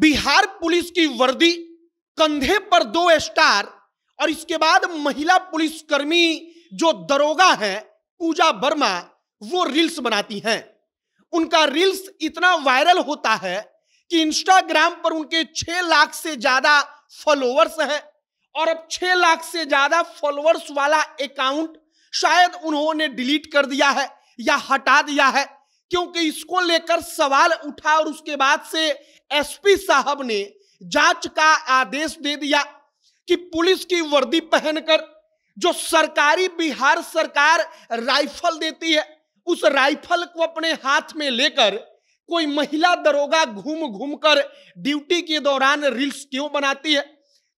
Bihar police की वर्दी कंधे पर दो स्टार और इसके बाद महिला पुलिसकर्मी जो दरोगा है पूजा वर्मा वो रील्स बनाती हैं उनका रील्स इतना वायरल होता है कि इंस्टाग्राम पर उनके छह लाख से ज्यादा फॉलोअर्स हैं और अब छह लाख से ज्यादा फॉलोअर्स वाला अकाउंट शायद उन्होंने डिलीट कर दिया है या हटा दिया है क्योंकि इसको लेकर सवाल उठा और उसके बाद से एसपी साहब ने जांच का आदेश दे दिया कि पुलिस की वर्दी पहनकर जो सरकारी बिहार सरकार राइफल देती है उस राइफल को अपने हाथ में लेकर कोई महिला दरोगा घूम घूम कर ड्यूटी के दौरान रील्स क्यों बनाती है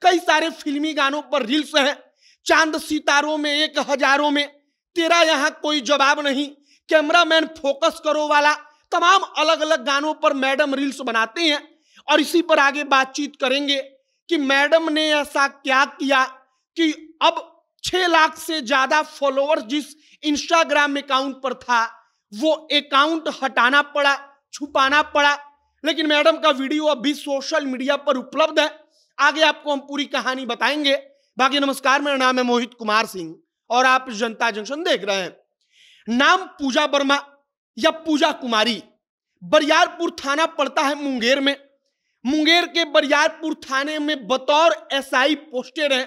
कई सारे फिल्मी गानों पर रील्स हैं चांद सितारों में एक हजारों में तेरा यहाँ कोई जवाब नहीं कैमरामैन फोकस करो वाला तमाम अलग अलग गानों पर मैडम रील्स बनाते हैं और इसी पर आगे बातचीत करेंगे कि मैडम ने ऐसा क्या किया कि अब छह लाख से ज्यादा फॉलोअर्स जिस इंस्टाग्राम अकाउंट पर था वो अकाउंट हटाना पड़ा छुपाना पड़ा लेकिन मैडम का वीडियो अभी सोशल मीडिया पर उपलब्ध है आगे आपको हम पूरी कहानी बताएंगे बाकी नमस्कार मेरा नाम है मोहित कुमार सिंह और आप जनता जंक्शन देख रहे हैं नाम पूजा वर्मा या पूजा कुमारी बरियारपुर थाना पड़ता है मुंगेर में मुंगेर के बरियारपुर थाने में बतौर एसआई पोस्टेड हैं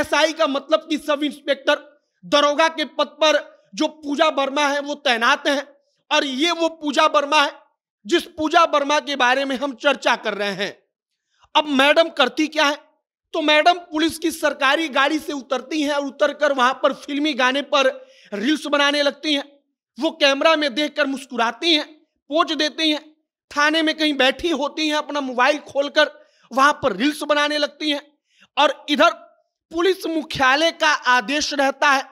एसआई का मतलब कि सब इंस्पेक्टर दरोगा के पद पर जो पूजा वर्मा है वो तैनात हैं और ये वो पूजा वर्मा है जिस पूजा वर्मा के बारे में हम चर्चा कर रहे हैं अब मैडम करती क्या है तो मैडम पुलिस की सरकारी गाड़ी से उतरती हैं और उतरकर वहां पर फिल्मी गाने पर रील्स बनाने लगती हैं वो कैमरा में देखकर मुस्कुराती हैं पोज देती हैं थाने में कहीं बैठी होती हैं अपना मोबाइल खोलकर वहां पर रील्स बनाने लगती हैं और इधर पुलिस मुख्यालय का आदेश रहता है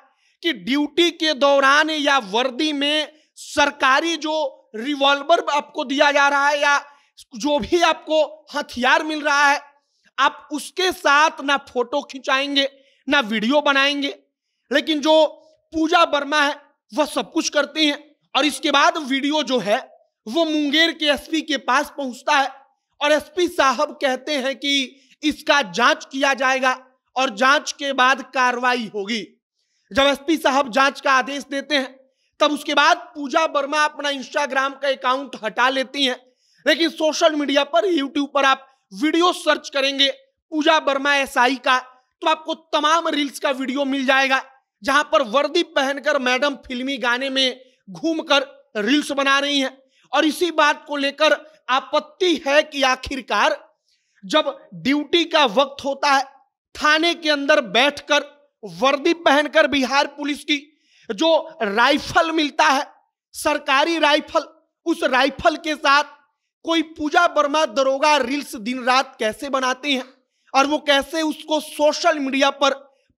कि ड्यूटी के दौरान या वर्दी में सरकारी जो रिवॉल्वर आपको दिया जा रहा है या जो भी आपको हथियार मिल रहा है आप उसके साथ ना फोटो खिंचाएंगे ना वीडियो बनाएंगे लेकिन जो पूजा वर्मा है वह सब कुछ करते हैं और इसके बाद वीडियो जो है वो मुंगेर के एसपी के पास पहुंचता है और एसपी साहब कहते हैं कि इसका जांच किया जाएगा और जांच के बाद कार्रवाई होगी जब एसपी साहब जांच का आदेश देते हैं तब उसके बाद पूजा वर्मा अपना इंस्टाग्राम का अकाउंट हटा लेती हैं लेकिन सोशल मीडिया पर यूट्यूब पर आप वीडियो सर्च करेंगे पूजा वर्मा एसआई का तो आपको तमाम रील्स का वीडियो मिल जाएगा जहां पर वर्दी पहनकर मैडम फिल्मी गाने में घूमकर रील्स बना रही हैं और इसी बात को लेकर आपत्ति है कि आखिरकार जब ड्यूटी का वक्त होता है थाने के अंदर बैठकर वर्दी पहनकर बिहार पुलिस की जो राइफल मिलता है सरकारी राइफल उस राइफल के साथ कोई पूजा वर्मा दरोगा रील्स दिन रात कैसे बनाती हैं और वो कैसे उसको सोशल मीडिया पर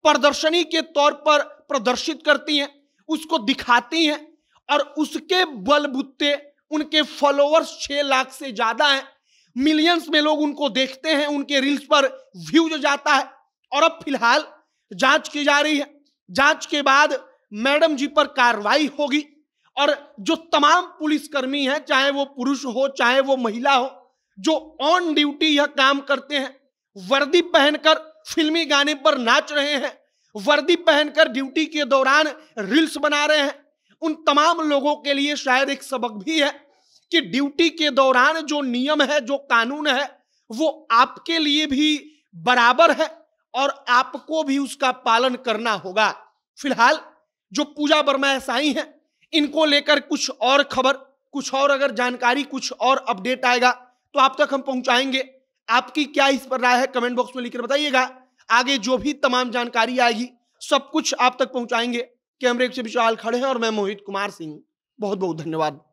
प्रदर्शनी के तौर पर प्रदर्शित करती हैं उसको दिखाती हैं और उसके बलबुत्ते उनके फॉलोअर्स छः लाख से ज़्यादा हैं मिलियंस में लोग उनको देखते हैं उनके रील्स पर व्यूज जाता है और अब फिलहाल जांच की जा रही है जांच के बाद मैडम जी पर कार्रवाई होगी और जो तमाम पुलिसकर्मी हैं चाहे वो पुरुष हो चाहे वो महिला हो जो ऑन ड्यूटी यह काम करते हैं वर्दी पहनकर फिल्मी गाने पर नाच रहे हैं वर्दी पहनकर ड्यूटी के दौरान रील्स बना रहे हैं उन तमाम लोगों के लिए शायद एक सबक भी है कि ड्यूटी के दौरान जो नियम है जो कानून है वो आपके लिए भी बराबर है और आपको भी उसका पालन करना होगा फिलहाल जो पूजा वर्मा ऐसाई हैं इनको लेकर कुछ और खबर कुछ और अगर जानकारी कुछ और अपडेट आएगा तो आप तक हम पहुंचाएंगे आपकी क्या इस पर राय है कमेंट बॉक्स में लिखकर बताइएगा आगे जो भी तमाम जानकारी आएगी सब कुछ आप तक पहुंचाएंगे कैमरे से विशाल खड़े हैं और मैं मोहित कुमार सिंह बहुत बहुत धन्यवाद